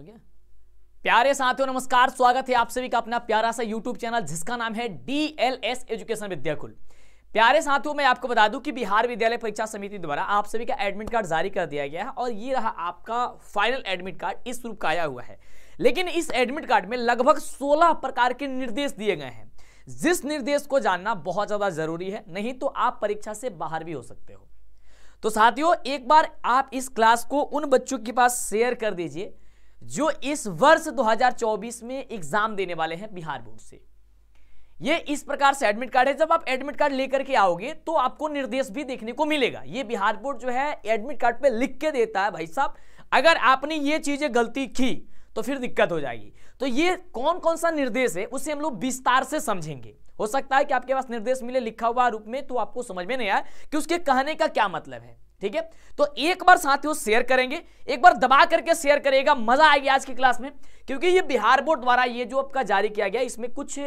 हो गया प्यारे साथियों नमस्कार स्वागत है आप सभी का अपना प्यारा सा यूट्यूब चैनल जिसका नाम है D L S education Vidyakul प्यारे साथियों मैं आपको बता दूं कि बिहार विद्यालय परीक्षा समिति द्वारा आप सभी का एडमिट कार्ड जारी कर दिया गया है और ये रहा आपका फाइनल एडमिट कार्ड इस रूप का आया हुआ है लेकिन इस एडमिट कार्ड में लगभग 16 प्रकार के निर्देश दिए गए हैं जिस निर्देश को जानना बहुत ज़्यादा ज़रूरी है नहीं तो आप परीक्षा से बाहर भी हो सकते हो तो साथियों एक बार आप इस क्लास को उन बच्चों के पास शेयर कर दीजिए जो इस वर्ष 2024 में एग्जाम देने वाले हैं बिहार बोर्ड से ये इस प्रकार से एडमिट कार्ड है जब आप एडमिट कार्ड लेकर के आओगे तो आपको निर्देश भी देखने को मिलेगा ये बिहार बोर्ड जो है एडमिट कार्ड पे लिख के देता है भाई साहब अगर आपने ये चीजें गलती की तो फिर दिक्कत हो जाएगी तो ये कौन कौन सा निर्देश है उसे हम लोग विस्तार से समझेंगे हो सकता है कि आपके पास निर्देश मिले लिखा हुआ रूप में तो आपको समझ में नहीं आया कि उसके कहने का क्या मतलब है ठीक है तो एक बार साथियों शेयर करेंगे एक बार दबा करके शेयर करेगा मजा आएगी आज की क्लास में क्योंकि ये बिहार बोर्ड द्वारा ये जो आपका जारी किया गया इसमें कुछ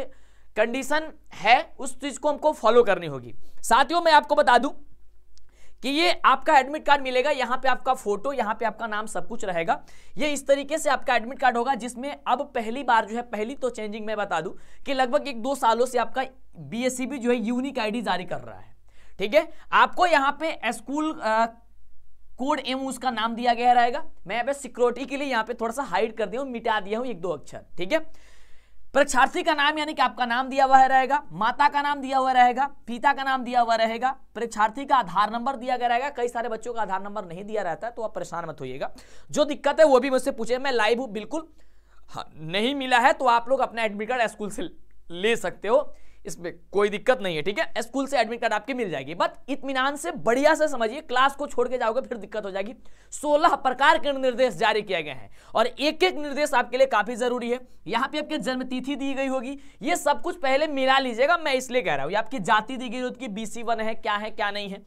कंडीशन है उस चीज को हमको फॉलो करनी होगी साथियों मैं आपको बता दूं कि ये आपका एडमिट कार्ड मिलेगा यहाँ पे आपका फोटो यहाँ पे आपका नाम सब कुछ रहेगा ये इस तरीके से आपका एडमिट कार्ड होगा जिसमें अब पहली बार जो है पहली तो चेंजिंग मैं बता दूं कि लगभग एक दो सालों से आपका बी e जो है यूनिक आईडी जारी कर रहा है ठीक है आपको यहाँ पे स्कूल कोड एम उसका नाम दिया गया रहेगा मैं यहां पे सिक्योरिटी के लिए यहाँ पे थोड़ा सा हाइड कर दिया हूँ मिटा दिया हूं एक दो अक्षर ठीक है परीक्षार्थी का नाम यानी कि आपका नाम दिया हुआ रहेगा माता का नाम दिया हुआ रहेगा पिता का नाम दिया हुआ रहेगा परीक्षार्थी का आधार नंबर दिया गया रहेगा कई सारे बच्चों का आधार नंबर नहीं दिया रहता है तो आप परेशान मत होइएगा जो दिक्कत है वो भी मुझसे पूछे मैं लाइव हूं बिल्कुल हाँ, नहीं मिला है तो आप लोग अपना एडमिट कार्ड स्कूल से ले सकते हो इसमें कोई दिक्कत नहीं है ठीक है स्कूल से एडमिट कार्ड आपकी मिल जाएगी बट इतमान से बढ़िया से समझिए क्लास को छोड़ के जाओगे फिर दिक्कत हो जाएगी सोलह प्रकार के निर्देश जारी किए गए हैं और एक एक निर्देश आपके लिए काफी जरूरी है यहाँ पे आपकी जन्मतिथि दी गई होगी ये सब कुछ पहले मिला लीजिएगा मैं इसलिए कह रहा हूँ आपकी जाति दी गई होगी बी वन है क्या है क्या नहीं है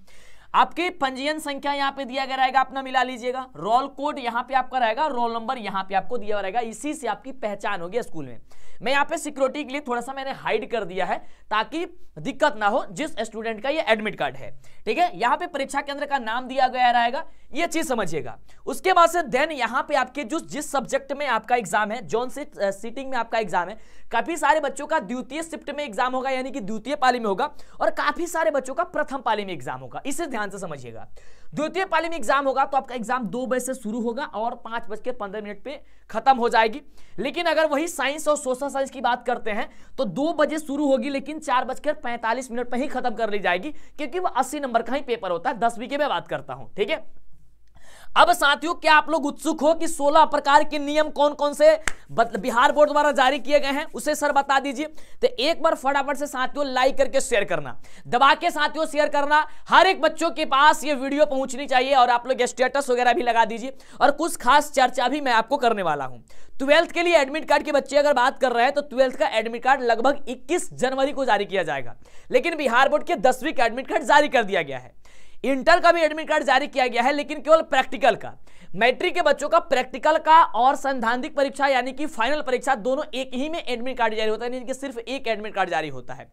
आपके पंजीयन संख्या यहाँ पे दिया गया रहेगा अपना मिला लीजिएगा रोल कोड यहाँ पे आपका रहेगा रोल नंबर यहाँ पे आपको दिया रहेगा इसी से आपकी पहचान होगी स्कूल में मैं यहाँ पे सिक्योरिटी के लिए थोड़ा सा मैंने हाइड कर दिया है ताकि दिक्कत ना हो जिस स्टूडेंट का ये एडमिट कार्ड है ठीक है यहाँ पे परीक्षा केंद्र का नाम दिया गया रहेगा ये चीज समझिएगा उसके बाद से देन यहां पे आपके जो जिस सब्जेक्ट में आपका एग्जाम है जोन से सीटिंग में आपका एग्जाम है काफी सारे बच्चों का द्वितीय शिफ्ट में एग्जाम होगा यानी कि द्वितीय पाली में होगा और काफी सारे बच्चों का प्रथम पाली में एग्जाम होगा इसे ध्यान से समझिएगा द्वितीय पाली में एग्जाम होगा तो आपका एग्जाम दो बजे से शुरू होगा और पांच बज के पंद्रह मिनट पे खत्म हो जाएगी लेकिन अगर वही साइंस और सोशल साइंस की बात करते हैं तो दो बजे शुरू होगी लेकिन चार बजकर पैंतालीस मिनट पर ही खत्म कर ली जाएगी क्योंकि वह अस्सी नंबर का ही पेपर होता है दसवीं के मैं बात करता हूँ ठीक है अब साथियों क्या आप लोग उत्सुक हो कि 16 प्रकार के नियम कौन कौन से बिहार बोर्ड द्वारा जारी किए गए हैं उसे सर बता दीजिए तो एक बार फटाफट से साथियों लाइक करके शेयर करना दबा के साथियों शेयर करना हर एक बच्चों के पास ये वीडियो पहुंचनी चाहिए और आप लोग स्टेटस वगैरह भी लगा दीजिए और कुछ खास चर्चा भी मैं आपको करने वाला हूं ट्वेल्थ के लिए एडमिट कार्ड के बच्चे अगर बात कर रहे हैं तो ट्वेल्थ का एडमिट कार्ड लगभग इक्कीस जनवरी को जारी किया जाएगा लेकिन बिहार बोर्ड के दसवीं का एडमिट कार्ड जारी कर दिया गया है इंटर का भी एडमिट कार्ड जारी किया गया है लेकिन केवल प्रैक्टिकल का मैट्रिक के बच्चों का प्रैक्टिकल का और संधानिक परीक्षा यानी कि फाइनल परीक्षा दोनों एक ही में एडमिट कार्ड जारी होता है यानी कि सिर्फ एक एडमिट कार्ड जारी होता है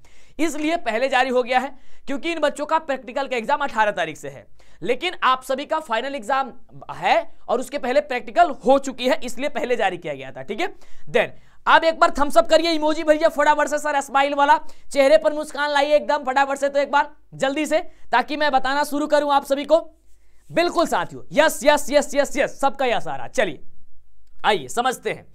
इसलिए पहले जारी हो गया है क्योंकि इन बच्चों का प्रैक्टिकल का एग्जाम 18 तारीख से है लेकिन आप सभी का फाइनल एग्जाम है और उसके पहले प्रैक्टिकल हो चुकी है इसलिए पहले जारी किया गया था ठीक है देन अब एक बार थम्सअप करिए इमोजी भैया फटाफट से सर स्माइल वाला चेहरे पर मुस्कान लाइए एकदम फटाफट से तो एक बार जल्दी से ताकि मैं बताना शुरू करूं आप सभी को बिल्कुल साथियों yes yes yes yes yes सबका यस आ रहा चलिए आइए समझते हैं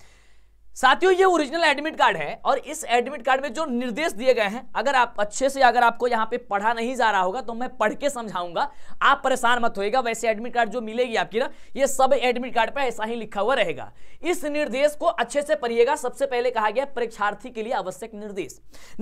साथियों ये ओरिजिनल एडमिट कार्ड है और इस एडमिट कार्ड में जो निर्देश दिए गए हैं अगर आप अच्छे से अगर आपको यहाँ पे पढ़ा नहीं जा रहा होगा तो मैं पढ़ के समझाऊंगा आप परेशान मत होएगा वैसे एडमिट कार्ड जो मिलेगी आपकी ना ये सब एडमिट कार्ड पर ऐसा ही लिखा हुआ रहेगा इस निर्देश को अच्छे से पढ़िएगा सबसे पहले कहा गया परीक्षार्थी के लिए आवश्यक निर्देश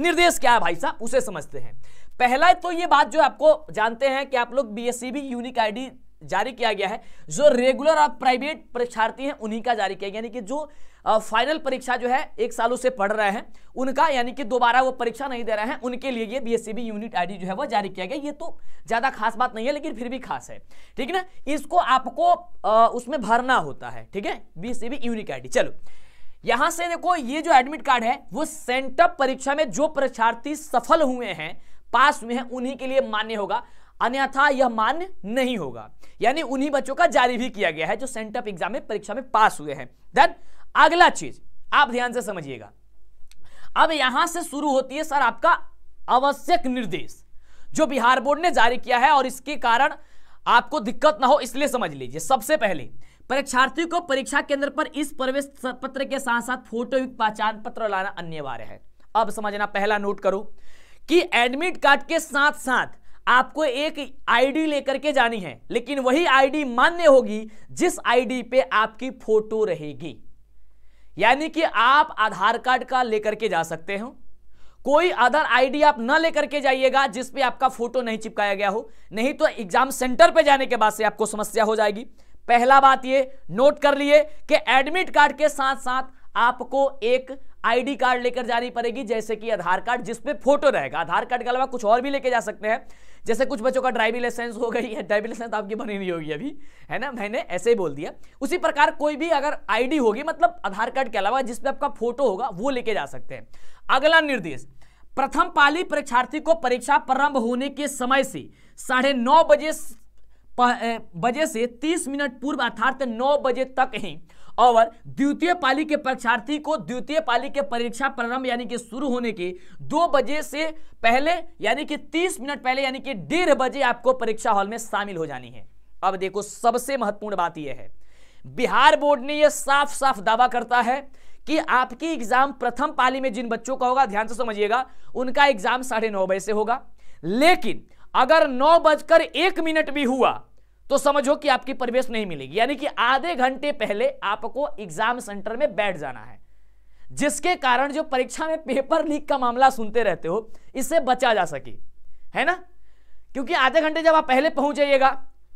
निर्देश क्या है भाई साहब उसे समझते हैं पहला तो ये बात जो आपको जानते हैं कि आप लोग बी भी यूनिक आई जारी किया गया है जो रेगुलर और प्राइवेट परीक्षार्थी हैं उन्हीं का जारी किया गया यानी कि जो फाइनल परीक्षा जो है एक सालों से पढ़ रहे हैं उनका यानी कि दोबारा वो परीक्षा नहीं दे रहे हैं उनके लिए ये बीएससीबी यूनिट आईडी जो है वो जारी किया गया ये तो ज़्यादा खास बात नहीं है लेकिन फिर भी खास है ठीक ना इसको आपको आ, उसमें भरना होता है ठीक है बीएससीबी यूनिट आईडी चलो यहां से देखो ये जो एडमिट कार्ड है वो सेंटअप परीक्षा में जो परीक्षार्थी सफल हुए हैं पास हुए हैं उन्हीं के लिए मान्य होगा अन्यथा यह मान्य नहीं होगा यानी उन्हीं बच्चों का जारी भी किया गया है जो सेंटअप एग्जाम में परीक्षा में पास हुए हैं देन अगला चीज आप ध्यान से समझिएगा अब यहां से शुरू होती है सर आपका आवश्यक निर्देश जो बिहार बोर्ड ने जारी किया है और इसके कारण आपको दिक्कत ना हो इसलिए समझ लीजिए सबसे पहले परीक्षार्थी को परीक्षा केंद्र पर इस प्रवेश पत्र के साथ साथ फोटो युक्त पहचान पत्र लाना अनिवार्य है अब समझना पहला नोट करो कि एडमिट कार्ड के साथ साथ आपको एक आईडी लेकर के जानी है लेकिन वही आईडी मान्य होगी जिस आईडी पे आपकी फोटो रहेगी यानी कि आप आधार कार्ड का लेकर के जा सकते हो कोई अदर आईडी आप ना लेकर के जाइएगा जिस पे आपका फोटो नहीं चिपकाया गया हो नहीं तो एग्जाम सेंटर पे जाने के बाद से आपको समस्या हो जाएगी पहला बात ये नोट कर लिए कि एडमिट कार्ड के साथ साथ आपको एक आईडी कार्ड लेकर जानी पड़ेगी जैसे कि आधार कार्ड जिसपे फोटो रहेगा आधार कार्ड के अलावा कुछ और भी लेके जा सकते हैं जैसे कुछ बच्चों का ड्राइविंग लाइसेंस हो गई है ड्राइविंग लाइसेंस तो आपकी बनी नहीं होगी अभी है ना मैंने ऐसे ही बोल दिया उसी प्रकार कोई भी अगर आईडी होगी मतलब आधार कार्ड के अलावा जिसपे आपका फोटो होगा वो लेके जा सकते हैं अगला निर्देश प्रथम पाली परीक्षार्थी को परीक्षा प्रारंभ होने के समय से साढ़े बजे बजे से तीस मिनट पूर्व अर्थात नौ बजे तक ही और द्वितीय पाली के परीक्षार्थी को द्वितीय पाली के परीक्षा प्रारंभ यानी कि शुरू होने के दो बजे से पहले यानी कि तीस मिनट पहले यानी कि डेढ़ बजे आपको परीक्षा हॉल में शामिल हो जानी है अब देखो सबसे महत्वपूर्ण बात यह है बिहार बोर्ड ने यह साफ साफ दावा करता है कि आपकी एग्जाम प्रथम पाली में जिन बच्चों का होगा ध्यान से समझिएगा उनका एग्जाम साढ़े नौ बजे से होगा लेकिन अगर नौ बजकर एक मिनट भी हुआ तो समझो कि आपकी प्रवेश नहीं मिलेगी यानी कि आधे घंटे पहले आपको एग्जाम सेंटर में बैठ जाना है जिसके कारण जो परीक्षा में पेपर लीक का मामला सुनते रहते हो इससे बचा जा सके है ना क्योंकि आधे घंटे जब आप पहले पहुंच जाइएगा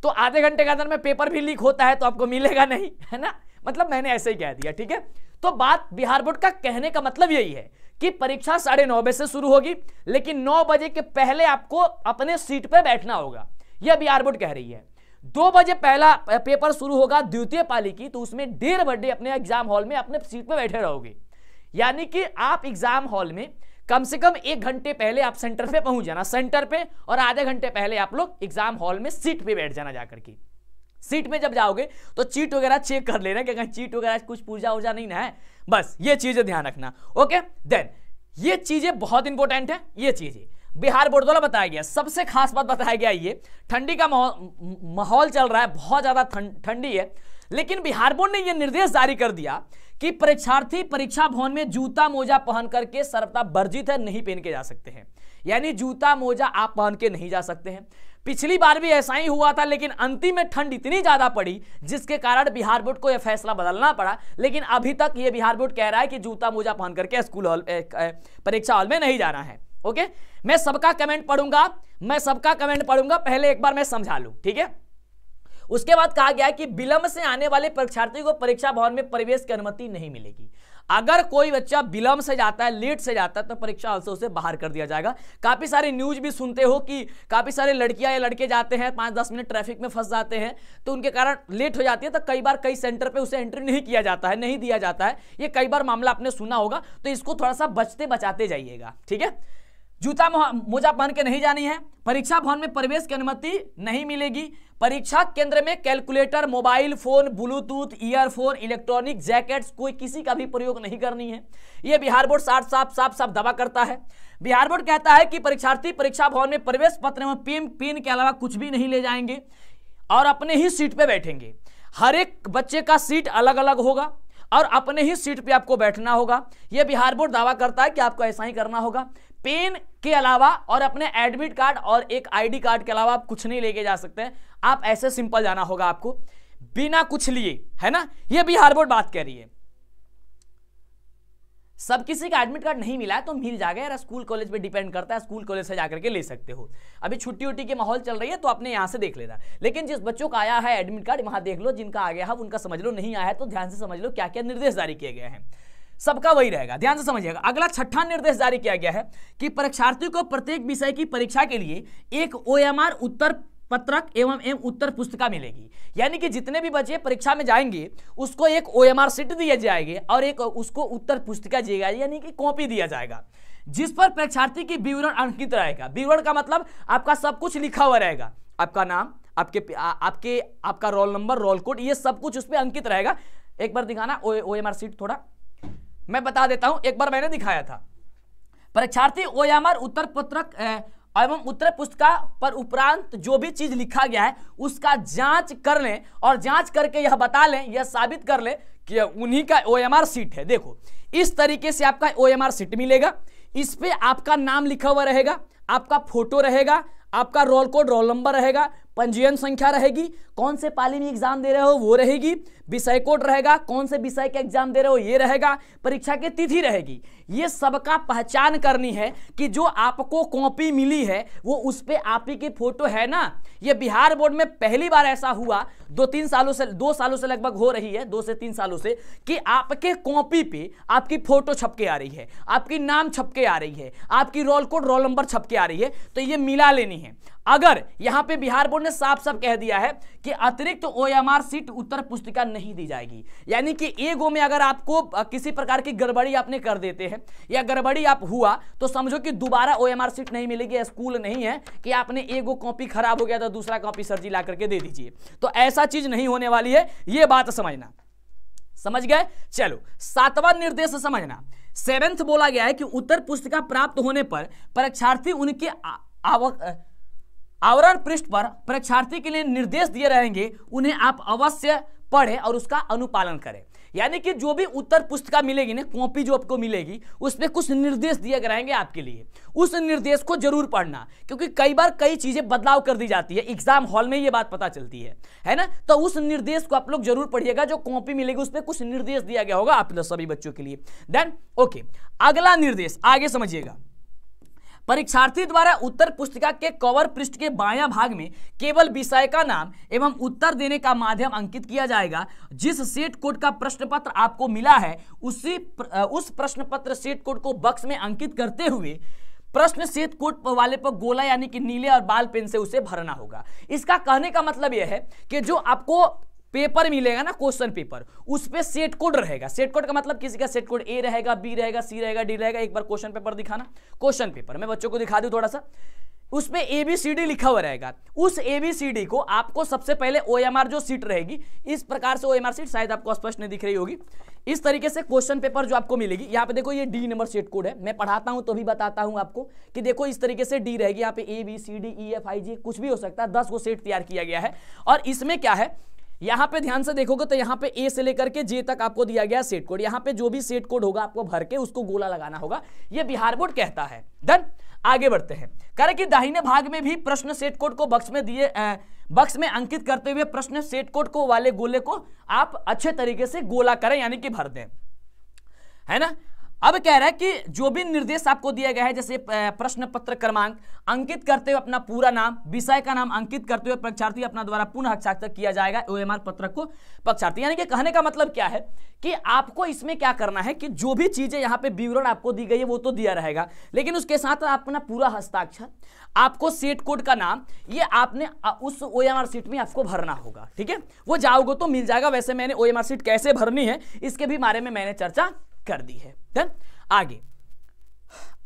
तो आधे घंटे के अंदर में पेपर भी लीक होता है तो आपको मिलेगा नहीं है ना मतलब मैंने ऐसे ही कह दिया ठीक है तो बात बिहार बोर्ड का कहने का मतलब यही है कि परीक्षा साढ़े नौ बजे से शुरू होगी लेकिन नौ बजे के पहले आपको अपने सीट पर बैठना होगा यह बिहार बोर्ड कह रही है दो बजे पहला पेपर शुरू होगा द्वितीय पाली की तो उसमें डेढ़ बजे अपने एग्जाम हॉल में अपने सीट पर बैठे रहोगे यानी कि आप एग्जाम हॉल में कम से कम एक घंटे पहले आप सेंटर पे पहुंच जाना सेंटर पे और आधे घंटे पहले आप लोग एग्जाम हॉल में सीट पे बैठ जाना जाकर के सीट में जब जाओगे तो चीट वगैरह चेक कर लेना कि कहीं चीट वगैरह कुछ पूर्जा उर्जा नहीं ना है बस ये चीजें ध्यान रखना ओके देन ये चीजें बहुत इंपॉर्टेंट है ये चीजें बिहार बोर्ड द्वारा बताया गया सबसे खास बात बताया गया ये ठंडी का माहौल चल रहा है बहुत ज्यादा ठंडी है लेकिन बिहार बोर्ड ने यह निर्देश जारी कर दिया कि परीक्षार्थी परीक्षा भवन में जूता मोजा पहन करके सर्वता वर्जित है नहीं पहन के जा सकते हैं यानी जूता मोजा आप पहन के नहीं जा सकते हैं पिछली बार भी ऐसा ही हुआ था लेकिन अंतिम में ठंड इतनी ज्यादा पड़ी जिसके कारण बिहार बोर्ड को यह फैसला बदलना पड़ा लेकिन अभी तक यह बिहार बोर्ड कह रहा है कि जूता मोजा पहन करके स्कूल हॉल परीक्षा हॉल में नहीं जाना है ओके मैं सबका कमेंट पढ़ूंगा मैं सबका कमेंट पढ़ूंगा पहले एक बार मैं समझा लू ठीक है उसके बाद कहा गया कि विलंब से आने वाले परीक्षार्थी को परीक्षा भवन में प्रवेश की अनुमति नहीं मिलेगी अगर कोई बच्चा विलंब से जाता है लेट से जाता है तो परीक्षा हाल से उसे बाहर कर दिया जाएगा काफ़ी सारे न्यूज भी सुनते हो कि काफ़ी सारे लड़कियां या लड़के जाते हैं पांच दस मिनट ट्रैफिक में फंस जाते हैं तो उनके कारण लेट हो जाती है तो कई बार कई सेंटर पर उसे एंट्री नहीं किया जाता है नहीं दिया जाता है ये कई बार मामला आपने सुना होगा तो इसको थोड़ा सा बचते बचाते जाइएगा ठीक है जूता मोजा पहन के नहीं जानी है परीक्षा भवन में प्रवेश की अनुमति नहीं मिलेगी परीक्षा केंद्र में calculator mobile phone Bluetooth earphone electronic jackets कोई किसी का भी प्रयोग नहीं करनी है यह बिहार बोर्ड साफ साफ साफ साफ दबा करता है बिहार बोर्ड कहता है कि परीक्षार्थी परीक्षा भवन में प्रवेश पत्र में पिन पिन के अलावा कुछ भी नहीं ले जाएंगे और अपने ही सीट पर बैठेंगे हर एक बच्चे का सीट अलग अलग होगा और अपने ही सीट पे आपको बैठना होगा यह बिहार बोर्ड दावा करता है कि आपको ऐसा ही करना होगा पेन के अलावा और अपने एडमिट कार्ड और एक आईडी कार्ड के अलावा आप कुछ नहीं लेके जा सकते हैं आप ऐसे सिंपल जाना होगा आपको बिना कुछ लिए है ना ये बिहार बोर्ड बात कह रही है सब किसी का एडमिट कार्ड नहीं मिला है तो मिल जाएगा यार स्कूल कॉलेज पे डिपेंड करता है स्कूल कॉलेज से जाकर के ले सकते हो अभी छुट्टी उट्टी के माहौल चल रही है तो आपने यहाँ से देख लेना लेकिन जिस बच्चों का आया है एडमिट कार्ड वहाँ देख लो जिनका आ गया है उनका समझ लो नहीं आया है तो ध्यान से समझ लो क्या क्या निर्देश जारी किए गए हैं सबका वही रहेगा ध्यान से समझिएगा अगला छठा निर्देश जारी किया गया है कि परीक्षार्थी को प्रत्येक विषय की परीक्षा के लिए एक ओएमआर उत्तर पत्रक एवं एवं उत्तर पुस्तिका मिलेगी यानी कि जितने भी बच्चे परीक्षा में जाएंगे उसको एक ओ आर सीट दिया जाएगी और एक उसको उत्तर पुस्तिका दी जाएगी यानी कि कॉपी दिया जाएगा जिस पर परीक्षार्थी की विवरण अंकित रहेगा विवरण का मतलब आपका सब कुछ लिखा हुआ रहेगा आपका नाम आपके आ, आपके आपका रोल नंबर रोल कोड ये सब कुछ उस पर अंकित रहेगा एक बार दिखाना ओ एम आर सीट थोड़ा मैं बता देता हूं एक बार मैंने दिखाया था परीक्षार्थी ओएमआर उत्तर पत्रक एवं उत्तर पुस्तिका पर उपरांत जो भी चीज लिखा गया है उसका जांच कर लें और जांच करके यह बता लें यह साबित कर लें कि उन्हीं का ओएमआर सीट है देखो इस तरीके से आपका ओएमआर सीट मिलेगा इस पे आपका नाम लिखा हुआ रहेगा आपका फोटो रहेगा आपका रोल कोड रोल नंबर रहेगा पंजीयन संख्या रहेगी कौन से पाली में एग्जाम दे रहे हो वो रहेगी विषय कोड रहेगा कौन से विषय के एग्जाम दे रहे हो ये रहेगा परीक्षा की तिथि रहेगी ये सबका पहचान करनी है कि जो आपको कॉपी मिली है वो उस पर आप ही की फोटो है ना ये बिहार बोर्ड में पहली बार ऐसा हुआ दो तीन सालों से दो सालों से लगभग हो रही है दो से तीन सालों से कि आपके कॉपी पे आपकी फोटो छपके आ रही है आपकी नाम छपके आ रही है आपकी रोल कोड रोल नंबर छपके आ रही है तो ये मिला लेनी है अगर यहां पे बिहार बोर्ड ने साफ साफ कह दिया है कि अतिरिक्त ओएमआर सीट उत्तर पुस्तिका नहीं दी जाएगी यानी कि ए गो में अगर आपको किसी प्रकार की गड़बड़ी आपने कर देते हैं या गड़बड़ी आप हुआ तो समझो कि दोबारा ओएमआर सीट नहीं मिलेगी स्कूल नहीं है कि आपने ए गो कॉपी खराब हो गया तो दूसरा कॉपी सर जी ला करके दे दीजिए तो ऐसा चीज नहीं होने वाली है यह बात समझना समझ गए चलो सातवां निर्देश समझना सेवेंथ बोला गया है कि उत्तर पुस्तिका प्राप्त होने पर परीक्षार्थी उनके आवक आवरण पृष्ठ पर परीक्षार्थी के लिए निर्देश दिए रहेंगे उन्हें आप अवश्य पढ़ें और उसका अनुपालन करें यानी कि जो भी उत्तर पुस्तिका मिलेगी ना कॉपी जो आपको मिलेगी उसमें कुछ निर्देश दिए गए रहेंगे आपके लिए उस निर्देश को जरूर पढ़ना क्योंकि कई बार कई चीज़ें बदलाव कर दी जाती है एग्जाम हॉल में ये बात पता चलती है है ना तो उस निर्देश को आप लोग जरूर पढ़िएगा जो कॉपी मिलेगी उसमें कुछ निर्देश दिया गया होगा आप सभी बच्चों के लिए देन ओके अगला निर्देश आगे समझिएगा परीक्षार्थी द्वारा उत्तर पुस्तिका के कवर पृष्ठ के बायां भाग में केवल विषय का नाम एवं उत्तर देने का माध्यम अंकित किया जाएगा जिस सेट कोड का प्रश्न पत्र आपको मिला है उसी प्र, उस प्रश्न पत्र सेट कोड को बक्स में अंकित करते हुए प्रश्न श्वेत कोट वाले पर गोला यानी कि नीले और बाल पेन से उसे भरना होगा इसका कहने का मतलब यह है कि जो आपको पेपर मिलेगा ना क्वेश्चन पेपर उस पर सेट कोड रहेगा सेट कोड का मतलब किसी का सेट कोड ए रहेगा बी रहेगा सी रहेगा डी रहेगा एक बार क्वेश्चन पेपर दिखाना क्वेश्चन पेपर मैं बच्चों को दिखा दूँ थोड़ा सा उस पर ए बी सी डी लिखा हुआ रहेगा उस ए बी सी डी को आपको सबसे पहले ओ एम आर जो सीट रहेगी इस प्रकार से ओ एम आर सीट शायद आपको स्पष्ट नहीं दिख रही होगी इस तरीके से क्वेश्चन पेपर जो आपको मिलेगी यहाँ पे देखो ये डी नंबर सेट कोड है मैं पढ़ाता हूँ तो भी बताता हूँ आपको कि देखो इस तरीके से डी रहेगी यहाँ पे A B C D E F I G कुछ भी हो सकता है दस को सेट तैयार किया गया है और इसमें क्या है यहां पे ध्यान से देखोगे तो यहां पे ए से लेकर के जे तक आपको दिया गया सेट कोड यहां पे जो भी सेट कोड होगा आपको भर के उसको गोला लगाना होगा यह बिहार बोर्ड कहता है डन आगे बढ़ते हैं कह रहे कि दाहिने भाग में भी प्रश्न सेट कोड को बक्स में दिए बक्स में अंकित करते हुए प्रश्न सेट कोड को वाले गोले को आप अच्छे तरीके से गोला करें यानी कि भर दें है ना अब कह रहा है कि जो भी निर्देश आपको दिया गया है जैसे प्रश्न पत्र क्रमांक अंकित करते हुए अपना पूरा नाम विषय का नाम अंकित करते हुए परीक्षार्थी अपना द्वारा पुनः हस्ताक्षर किया जाएगा ओ पत्रक को पक्षार्थी यानी कि कहने का मतलब क्या है कि आपको इसमें क्या करना है कि जो भी चीजें यहाँ पे विवरण आपको दी गई है वो तो दिया रहेगा लेकिन उसके साथ अपना पूरा हस्ताक्षर आपको सेट कोड का नाम ये आपने उस ओ सीट में आपको भरना होगा ठीक है वो जाओगे तो मिल जाएगा वैसे मैंने ओ सीट कैसे भरनी है इसके भी बारे में मैंने चर्चा कर दी है देन आगे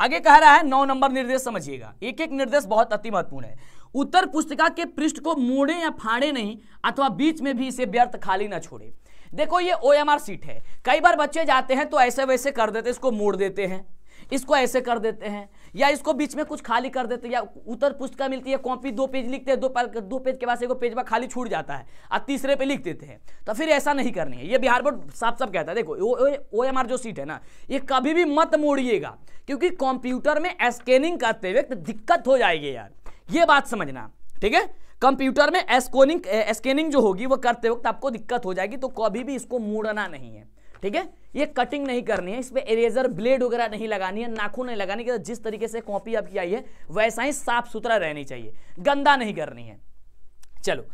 आगे कह रहा है नौ नंबर निर्देश समझिएगा एक एक निर्देश बहुत अति महत्वपूर्ण है उत्तर पुस्तिका के पृष्ठ को मोड़े या फाड़े नहीं अथवा बीच में भी इसे व्यर्थ खाली ना छोड़े देखो ये ओ सीट है कई बार बच्चे जाते हैं तो ऐसे वैसे कर देते इसको मोड़ देते हैं इसको ऐसे कर देते हैं या इसको बीच में कुछ खाली कर देते हैं या उत्तर पुस्तिका मिलती है कॉपी दो पेज लिखते हैं दो दो पेज के बाद एगो पेज बाद खाली छूट जाता है और तीसरे पे लिख देते हैं तो फिर ऐसा नहीं करनी है ये बिहार बोर्ड साफ साफ कहता है देखो ओ एम आर जो सीट है ना ये कभी भी मत मोड़िएगा क्योंकि कंप्यूटर में स्कैनिंग करते वक्त दिक्कत हो जाएगी यार ये बात समझना ठीक है कंप्यूटर में स्कोनिंग स्कैनिंग जो होगी वो करते वक्त आपको दिक्कत हो जाएगी तो कभी भी इसको मोड़ना नहीं है ठीक है ये कटिंग नहीं करनी है इसमें इरेजर ब्लेड वगैरह नहीं लगानी है नाखून नहीं लगानी है जिस तरीके से कॉपी आपकी आई है वैसा ही साफ सुथरा रहनी चाहिए गंदा नहीं करनी है चलो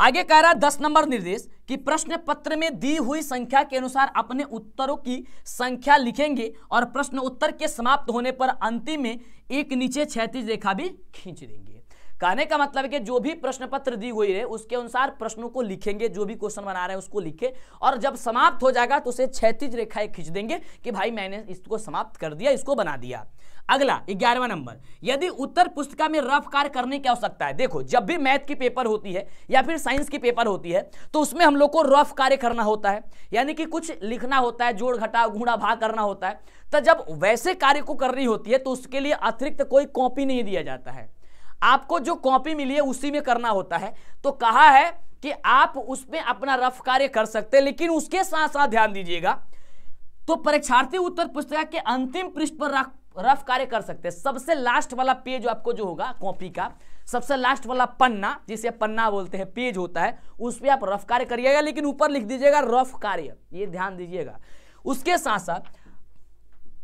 आगे कह रहा है दस नंबर निर्देश कि प्रश्न पत्र में दी हुई संख्या के अनुसार अपने उत्तरों की संख्या लिखेंगे और प्रश्न उत्तर के समाप्त होने पर अंतिम में एक नीचे क्षैतिज रेखा भी खींच देंगे कहने का मतलब है कि जो भी प्रश्न पत्र दी हुई है उसके अनुसार प्रश्नों को लिखेंगे जो भी क्वेश्चन बना रहे हैं उसको लिखे और जब समाप्त हो जाएगा तो उसे क्षैतिज रेखाएं खींच देंगे कि भाई मैंने इसको समाप्त कर दिया इसको बना दिया अगला ग्यारहवा नंबर यदि उत्तर पुस्तिका में रफ कार्य करने की आवश्यकता है देखो जब भी मैथ की पेपर होती है या फिर साइंस की पेपर होती है तो उसमें हम लोग को रफ कार्य करना होता है यानी कि कुछ लिखना होता है जोड़ घटा घूड़ा भाग करना होता है तो जब वैसे कार्य को करनी होती है तो उसके लिए अतिरिक्त कोई कॉपी नहीं दिया जाता है आपको जो कॉपी मिली है उसी में करना होता है तो कहा है कि आप उसमें अपना रफ कार्य कर सकते हैं लेकिन उसके साथ साथ ध्यान दीजिएगा तो परीक्षार्थी उत्तर पुस्तिका के अंतिम पृष्ठ पर रफ कार्य कर सकते हैं सबसे लास्ट वाला पेज आपको जो होगा कॉपी का सबसे लास्ट वाला पन्ना जिसे पन्ना बोलते हैं पेज होता है उस पर आप रफ कार्य करिएगा लेकिन ऊपर लिख दीजिएगा रफ कार्य ये ध्यान दीजिएगा उसके साथ साथ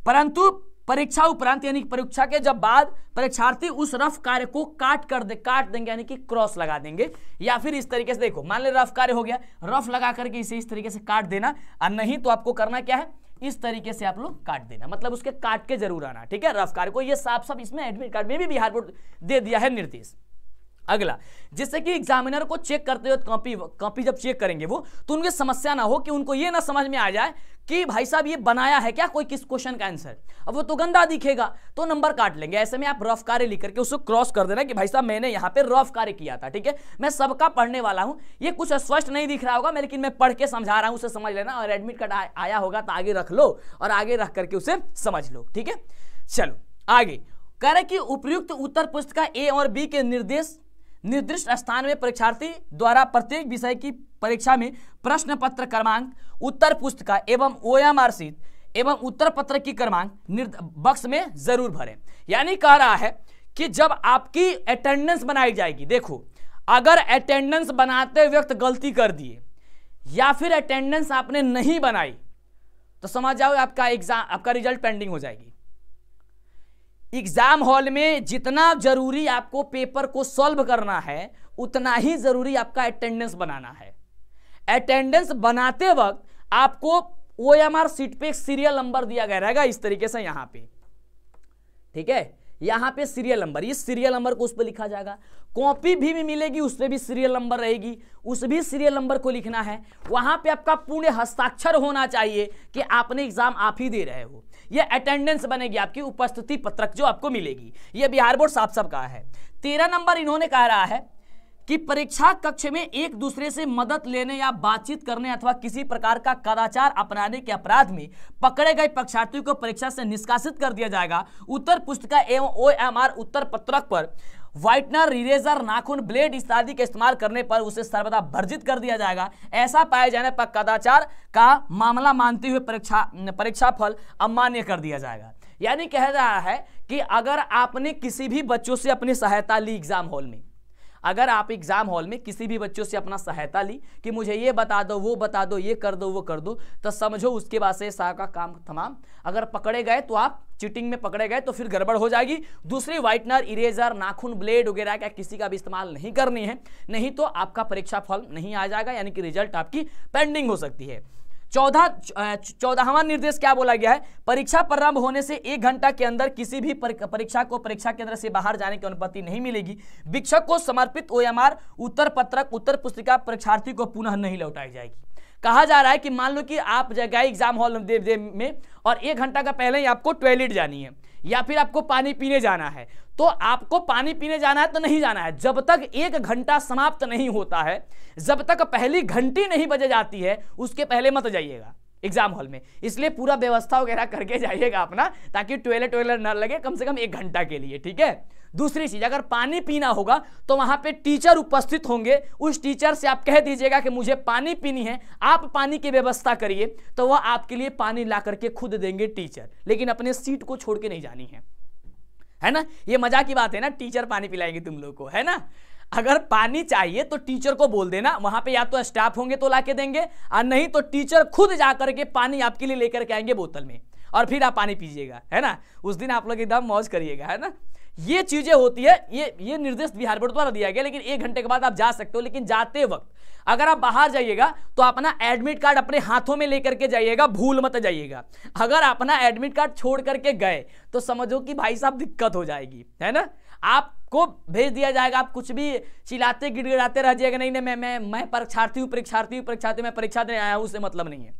परंतु परीक्षा उपरांत यानी परीक्षा के जब बाद परीक्षार्थी उस रफ कार्य को काट कर दे काट देंगे यानी कि क्रॉस लगा देंगे या फिर इस तरीके से देखो मान ले रफ कार्य हो गया रफ लगा करके इसे इस तरीके से काट देना और नहीं तो आपको करना क्या है इस तरीके से आप लोग काट देना मतलब उसके काट के जरूर आना ठीक है रफ कार्य को यह साफ साफ इसमें एडमिट कार्ड में भी बिहार बोर्ड दे दिया है निर्देश अगला जिससे कि एग्जामिनर को चेक करते हुए कॉपी कॉपी जब चेक करेंगे वो तो उनके समस्या ना हो कि उनको ये ना समझ में आ जाए कि भाई साहब ये बनाया है क्या कोई किस क्वेश्चन का आंसर अब वो तो गंदा दिखेगा तो नंबर काट लेंगे ऐसे में आप रफ कार्य लिख करके उसको क्रॉस कर देना कि भाई साहब मैंने यहाँ पे रफ कार्य किया था ठीक है मैं सबका पढ़ने वाला हूँ ये कुछ स्पष्ट नहीं दिख रहा होगा मैं लेकिन मैं पढ़ के समझा रहा हूँ उसे समझ लेना और एडमिट कार्ड आया होगा तो आगे रख लो और आगे रख करके उसे समझ लो ठीक है चलो आगे कह रहे कि उपयुक्त उत्तर पुस्तिका ए और बी के निर्देश निर्दिष्ट स्थान में परीक्षार्थी द्वारा प्रत्येक विषय की परीक्षा में प्रश्न पत्र क्रमांक उत्तर पुस्तिका एवं ओ एम आर सी एवं उत्तर पत्र की क्रमांक बक्स में जरूर भरें यानी कह रहा है कि जब आपकी अटेंडेंस बनाई जाएगी देखो अगर अटेंडेंस बनाते वक्त गलती कर दिए या फिर अटेंडेंस आपने नहीं बनाई तो समझ जाओ आपका एग्जाम आपका रिजल्ट पेंडिंग हो जाएगी एग्ज़ाम हॉल में जितना ज़रूरी आपको पेपर को सॉल्व करना है उतना ही ज़रूरी आपका अटेंडेंस बनाना है अटेंडेंस बनाते वक्त आपको ओ एम आर सीट पे सीरियल नंबर दिया गया रहेगा इस तरीके से यहां पे ठीक है यहां पे सीरियल नंबर इस सीरियल नंबर को उस पर लिखा जाएगा कॉपी भी, भी मिलेगी उस पर भी सीरियल नंबर रहेगी उस भी सीरियल नंबर को लिखना है वहां पे आपका पूर्ण हस्ताक्षर होना चाहिए कि आपने एग्जाम आप ही दे रहे हो ये अटेंडेंस बनेगी आपकी उपस्थिति पत्रक जो आपको मिलेगी ये बिहार बोर्ड साफ साफ कहा है तेरह नंबर इन्होंने कह रहा है कि परीक्षा कक्ष में एक दूसरे से मदद लेने या बातचीत करने अथवा किसी प्रकार का कदाचार अपनाने के अपराध में पकड़े गए पक्षार्थियों को परीक्षा से निष्कासित कर दिया जाएगा उत्तर पुस्तिका एवं ओएमआर उत्तर पत्रक पर व्हाइटनर इरेजर नाखून ब्लेड इत्यादि के इस्तेमाल करने पर उसे सर्वदा वर्जित कर दिया जाएगा ऐसा पाए जाने पर कदाचार का मामला मानते हुए परीक्षा परीक्षा फल अमान्य कर दिया जाएगा यानी कह रहा है कि अगर आपने किसी भी बच्चों से अपनी सहायता ली एग्जाम हॉल में अगर आप एग्जाम हॉल में किसी भी बच्चों से अपना सहायता ली कि मुझे ये बता दो वो बता दो ये कर दो वो कर दो तो समझो उसके बाद से सा का काम तमाम अगर पकड़े गए तो आप चीटिंग में पकड़े गए तो फिर गड़बड़ हो जाएगी दूसरी व्हाइटनर इरेजर नाखून ब्लेड वगैरह का किसी का भी इस्तेमाल नहीं करनी है नहीं तो आपका परीक्षा फल नहीं आ जाएगा यानी कि रिजल्ट आपकी पेंडिंग हो सकती है चौदह चौदहवा निर्देश क्या बोला गया है परीक्षा प्रारंभ होने से एक घंटा के अंदर किसी भी परीक्षा को परीक्षा केंद्र से बाहर जाने की अनुमति नहीं मिलेगी विक्षक को समर्पित ओएमआर उत्तर पत्रक उत्तर पुस्तिका परीक्षार्थी को पुनः नहीं लौटाई जाएगी कहा जा रहा है कि मान लो कि आप गए एग्जाम हॉल में और एक घंटा का पहले ही आपको टॉयलेट जानी है या फिर आपको पानी पीने जाना है तो आपको पानी पीने जाना है तो नहीं जाना है जब तक एक घंटा समाप्त नहीं होता है जब तक पहली घंटी नहीं बजे जाती है उसके पहले मत जाइएगा एग्जाम हॉल में इसलिए पूरा व्यवस्था वगैरह करके जाइएगा अपना ताकि टॉयलेट टॉयलेट न लगे कम से कम एक घंटा के लिए ठीक है दूसरी चीज अगर पानी पीना होगा तो वहां पे टीचर उपस्थित होंगे उस टीचर से आप कह दीजिएगा कि मुझे पानी पीनी है आप पानी की व्यवस्था करिए तो वह आपके लिए पानी ला करके खुद देंगे टीचर लेकिन अपने सीट को छोड़ के नहीं जानी है है ना ये मजा की बात है ना टीचर पानी पिलाएंगे तुम लोग को है ना अगर पानी चाहिए तो टीचर को बोल देना वहां पे या तो स्टाफ होंगे तो लाके देंगे और नहीं तो टीचर खुद जाकर के पानी आपके लिए लेकर के आएंगे बोतल में और फिर आप पानी पीजिएगा है ना उस दिन आप लोग एकदम मौज करिएगा है ना ये चीजें होती है ये ये निर्देश बिहार बोर्ड द्वारा दिया गया लेकिन एक घंटे के बाद आप जा सकते हो लेकिन जाते वक्त अगर आप बाहर जाइएगा तो अपना एडमिट कार्ड अपने हाथों में लेकर के जाइएगा भूल मत जाइएगा अगर अपना एडमिट कार्ड छोड़ करके गए तो समझो कि भाई साहब दिक्कत हो जाएगी है ना आपको भेज दिया जाएगा आप कुछ भी चिल्लाते गिड़गिड़ाते रह जाएगा नहीं नहीं मैं मैं मैं परीक्षार्थी हूँ परीक्षार्थी हूँ परीक्षार्थी मैं परीक्षा देने आया हूँ उससे मतलब नहीं है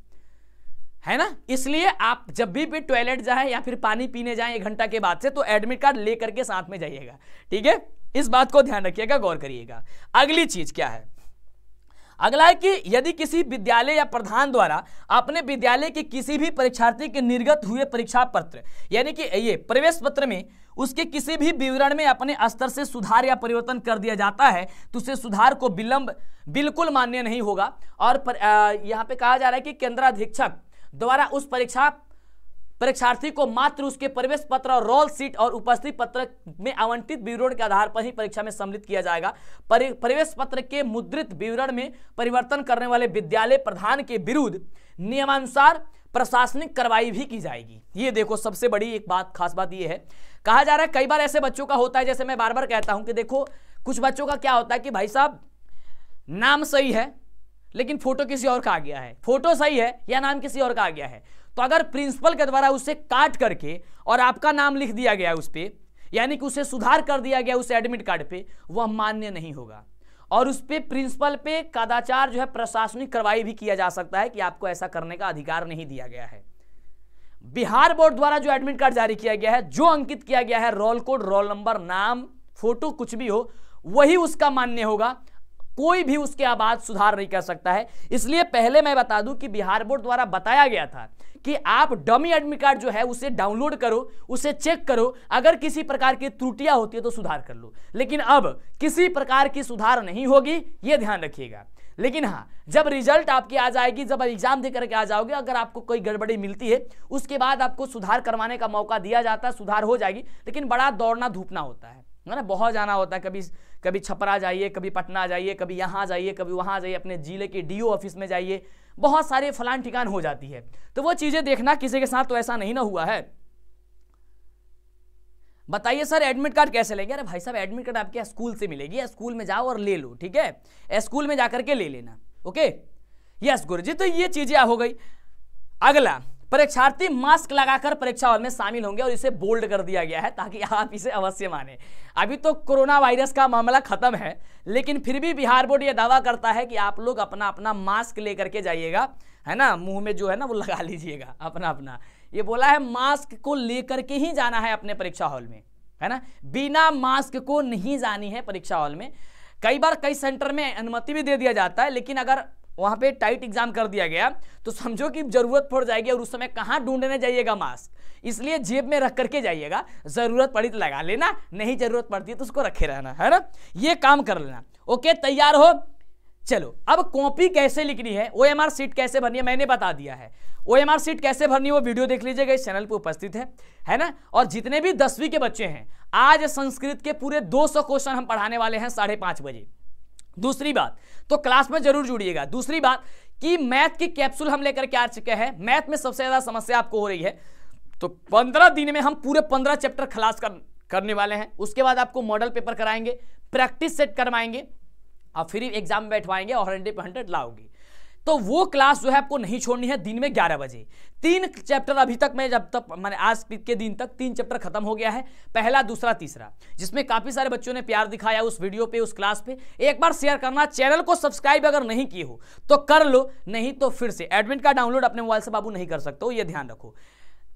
है ना इसलिए आप जब भी भी टॉयलेट जाए या फिर पानी पीने जाए एक घंटा के बाद से तो एडमिट कार्ड लेकर के साथ में जाइएगा ठीक है इस बात को ध्यान रखिएगा गौर करिएगा अगली चीज क्या है अगला है कि यदि किसी विद्यालय या प्रधान द्वारा अपने विद्यालय के किसी भी परीक्षार्थी के निर्गत हुए परीक्षा पत्र यानी कि ये प्रवेश पत्र में उसके किसी भी विवरण में अपने स्तर से सुधार या परिवर्तन कर दिया जाता है तो उसे सुधार को विलंब बिल्कुल मान्य नहीं होगा और यहाँ पे कहा जा रहा है कि केंद्राधीक्षक द्वारा उस परीक्षा परीक्षार्थी को मात्र उसके प्रवेश पत्र और रोल सीट और उपस्थिति पत्र में आवंटित विवरण के आधार पर ही परीक्षा में सम्मिलित किया जाएगा प्रवेश पत्र के मुद्रित विवरण में परिवर्तन करने वाले विद्यालय प्रधान के विरुद्ध नियमानुसार प्रशासनिक कार्रवाई भी की जाएगी ये देखो सबसे बड़ी एक बात खास बात ये है कहा जा रहा है कई बार ऐसे बच्चों का होता है जैसे मैं बार बार कहता हूं कि देखो कुछ बच्चों का क्या होता है कि भाई साहब नाम सही है लेकिन फोटो किसी और का आ गया है फोटो सही है या नाम किसी और का आ गया है तो अगर प्रिंसिपल के द्वारा उसे काट करके और आपका नाम लिख दिया गया उस पर यानी कि उसे सुधार कर दिया गया उस एडमिट कार्ड पे वह मान्य नहीं होगा और उस पर प्रिंसिपल पे कदाचार जो है प्रशासनिक कार्रवाई भी किया जा सकता है कि आपको ऐसा करने का अधिकार नहीं दिया गया है बिहार बोर्ड द्वारा जो एडमिट कार्ड जारी किया गया है जो अंकित किया गया है रोल कोड रोल नंबर नाम फोटो कुछ भी हो वही उसका मान्य होगा कोई भी उसके आबाद सुधार नहीं कर सकता है इसलिए पहले मैं बता दूं कि बिहार बोर्ड द्वारा बताया गया था कि आप डमी एडमिट कार्ड जो है उसे डाउनलोड करो उसे चेक करो अगर किसी प्रकार की त्रुटियां होती है तो सुधार कर लो लेकिन अब किसी प्रकार की सुधार नहीं होगी ये ध्यान रखिएगा लेकिन हाँ जब रिजल्ट आपकी आ जाएगी जब एग्जाम दे करके आ जाओगे अगर आपको कोई गड़बड़ी मिलती है उसके बाद आपको सुधार करवाने का मौका दिया जाता है सुधार हो जाएगी लेकिन बड़ा दौड़ना धूपना होता है है ना बहुत जाना होता है कभी कभी छपरा जाइए कभी पटना जाइए कभी यहाँ जाइए कभी वहाँ जाइए अपने जिले के डीओ ऑफिस में जाइए बहुत सारे फलान ठिकान हो जाती है तो वो चीज़ें देखना किसी के साथ तो ऐसा नहीं ना हुआ है बताइए सर एडमिट कार्ड कैसे लेंगे अरे भाई साहब एडमिट कार्ड आपके स्कूल से मिलेगी स्कूल में जाओ और ले लो ठीक है स्कूल में जाकर के ले लेना ओके यस गुरु जी तो ये चीज़ें हो गई अगला परीक्षार्थी मास्क लगाकर परीक्षा हॉल में शामिल होंगे और इसे बोल्ड कर दिया गया है ताकि आप इसे अवश्य माने अभी तो कोरोना वायरस का मामला खत्म है लेकिन फिर भी बिहार बोर्ड यह दावा करता है कि आप लोग अपना अपना मास्क लेकर के जाइएगा है ना मुंह में जो है ना वो लगा लीजिएगा अपना अपना ये बोला है मास्क को लेकर के ही जाना है अपने परीक्षा हॉल में है ना बिना मास्क को नहीं जानी है परीक्षा हॉल में कई बार कई सेंटर में अनुमति भी दे दिया जाता है लेकिन अगर वहां पे टाइट एग्जाम कर दिया गया तो समझो कि जरूरत पड़ जाएगी और उस समय कहां ढूंढने जाइएगा मास्क इसलिए जेब में रख करके जाइएगा जरूरत पड़ी तो लगा लेना नहीं जरूरत पड़ती है तो उसको रखे रहना है ना ये काम कर लेना ओके तैयार हो चलो अब कॉपी कैसे लिखनी है ओ एम आर सीट कैसे भरनी है मैंने बता दिया है ओ एम आर सीट कैसे भरनी है वो वीडियो देख लीजिएगा इस चैनल पर उपस्थित है है ना और जितने भी दसवीं के बच्चे हैं आज संस्कृत के पूरे 200 क्वेश्चन हम पढ़ाने वाले हैं साढ़े पाँच बजे दूसरी बात तो क्लास में जरूर जुड़िएगा दूसरी बात कि मैथ की कैप्सूल हम लेकर के आ चुके हैं मैथ में सबसे ज्यादा समस्या आपको हो रही है तो पंद्रह दिन में हम पूरे पंद्रह चैप्टर खलास कर, करने वाले हैं उसके बाद आपको मॉडल पेपर कराएंगे प्रैक्टिस सेट करवाएंगे और फिर एग्जाम बैठवाएंगे और हंड्रेड पर हंड्रेड लाओगे तो वो क्लास जो है आपको नहीं छोड़नी है दिन में ग्यारह बजे तीन चैप्टर अभी तक मैं जब तक मैंने आज के दिन तक तीन चैप्टर खत्म हो गया है पहला दूसरा तीसरा जिसमें काफ़ी सारे बच्चों ने प्यार दिखाया उस वीडियो पे उस क्लास पे एक बार शेयर करना चैनल को सब्सक्राइब अगर नहीं किए हो तो कर लो नहीं तो फिर से एडमिट कार्ड डाउनलोड अपने मोबाइल से बाबू नहीं कर सकते हो ये ध्यान रखो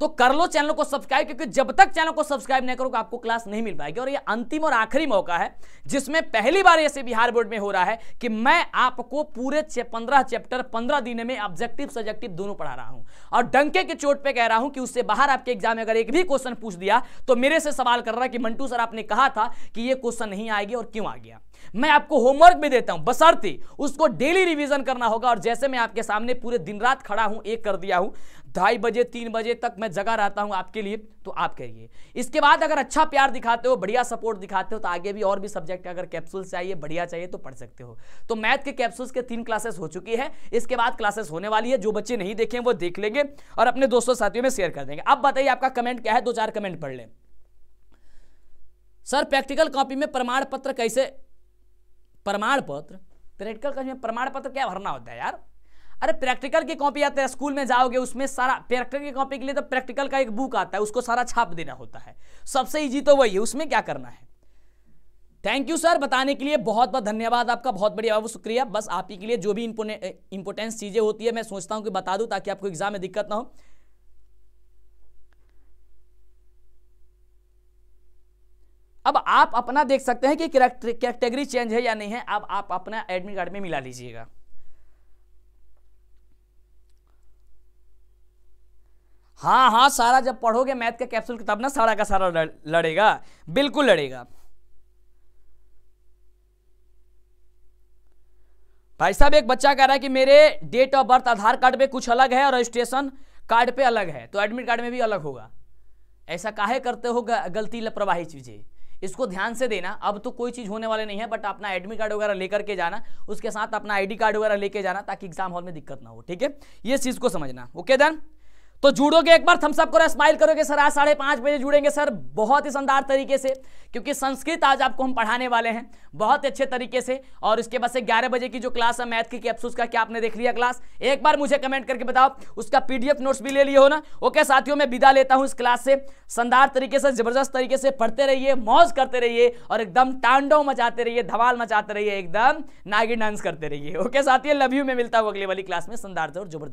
तो कर लो चैनल को सब्सक्राइब क्योंकि जब तक चैनल को सब्सक्राइब नहीं करोगे आपको क्लास नहीं मिल पाएगी और ये अंतिम और आखिरी मौका है जिसमें पहली बार ऐसे बिहार बोर्ड में हो रहा है कि मैं आपको पूरे पंद्रह चैप्टर पंद्रह दिन में ऑब्जेक्टिव सब्जेक्टिव दोनों पढ़ा रहा हूं और डंके के चोट पे कह रहा हूं कि उससे बाहर आपके एग्जाम में अगर एक भी क्वेश्चन पूछ दिया तो मेरे से सवाल कर रहा है कि मंटू सर आपने कहा था कि यह क्वेश्चन नहीं आएगी और क्यों आ गया मैं आपको होमवर्क भी देता हूं बसरते उसको डेली रिवीजन करना होगा और जैसे मैं आपके सामने पूरे दिन रात खड़ा हूं एक कर दिया हूं ढाई बजे तीन बजे तक मैं जगा रहता हूं आपके लिए तो आप करिए इसके बाद अगर अच्छा प्यार दिखाते हो बढ़िया सपोर्ट दिखाते हो तो आगे भी और भी सब्जेक्ट अगर कैप्सूल चाहिए बढ़िया चाहिए तो पढ़ सकते हो तो मैथ के कैप्सूल्स के तीन क्लासेस हो चुकी है इसके बाद क्लासेस होने वाली है जो बच्चे नहीं देखे वो देख लेंगे और अपने दोस्तों साथियों में शेयर कर देंगे अब बताइए आपका कमेंट क्या है दो चार कमेंट पढ़ लें सर प्रैक्टिकल कॉपी में प्रमाण पत्र कैसे प्रमाण पत्र प्रैक्टिकल का प्रमाण पत्र क्या भरना होता है यार अरे प्रैक्टिकल की कॉपी आते हैं स्कूल में जाओगे उसमें सारा प्रैक्टिकल की कॉपी के लिए तो प्रैक्टिकल का एक बुक आता है उसको सारा छाप देना होता है सबसे ईजी तो वही है उसमें क्या करना है थैंक यू सर बताने के लिए बहुत बहुत धन्यवाद आपका बहुत बढ़िया बहुत शुक्रिया बस आप ही के लिए जो भी इंपोर्टेंस चीज़ें होती है मैं सोचता हूँ कि बता दूँ ताकि आपको एग्जाम में दिक्कत ना हो अब आप अपना देख सकते हैं कि कैटेगरी चेंज है या नहीं है अब आप अपना एडमिट कार्ड में मिला लीजिएगा हाँ हाँ सारा जब पढ़ोगे मैथ का कैप्सूल किताब ना सारा का सारा लड़ेगा बिल्कुल लड़ेगा भाई साहब एक बच्चा कह रहा है कि मेरे date of birth Aadhaar card पे कुछ अलग है और रजिस्ट्रेशन कार्ड पे अलग है तो एडमिट कार्ड में भी अलग होगा ऐसा काहे करते हो गलती लापरवाही चीजें इसको ध्यान से देना अब तो कोई चीज़ होने वाले नहीं है बट अपना एडमिट कार्ड वगैरह लेकर के जाना उसके साथ अपना आईडी कार्ड वगैरह लेके जाना ताकि एग्जाम हॉल में दिक्कत ना हो ठीक है ये चीज़ को समझना ओके दैन तो जुड़ोगे एक बार थम्सअप करो स्माइल करोगे सर आज साढ़े पांच बजे जुड़ेंगे सर बहुत ही शानदार तरीके से क्योंकि संस्कृत आज आपको हम पढ़ाने वाले हैं बहुत अच्छे तरीके से और इसके बाद से ग्यारह बजे की जो क्लास है मैथ की कैप्सूस का क्या आपने देख लिया क्लास एक बार मुझे कमेंट करके बताओ उसका पीडीएफ नोट्स भी ले लिए हो ना ओके साथियों मैं विदा लेता हूँ इस क्लास से शानदार तरीके से जबरदस्त तरीके से पढ़ते रहिए मौज करते रहिए और एकदम टांडो मचाते रहिए धवाल मचाते रहिए एकदम नागिन डांस करते रहिए ओके साथियों लव यू मैं मिलता हूँ अगले वाली क्लास में शानदार और जबरदस्त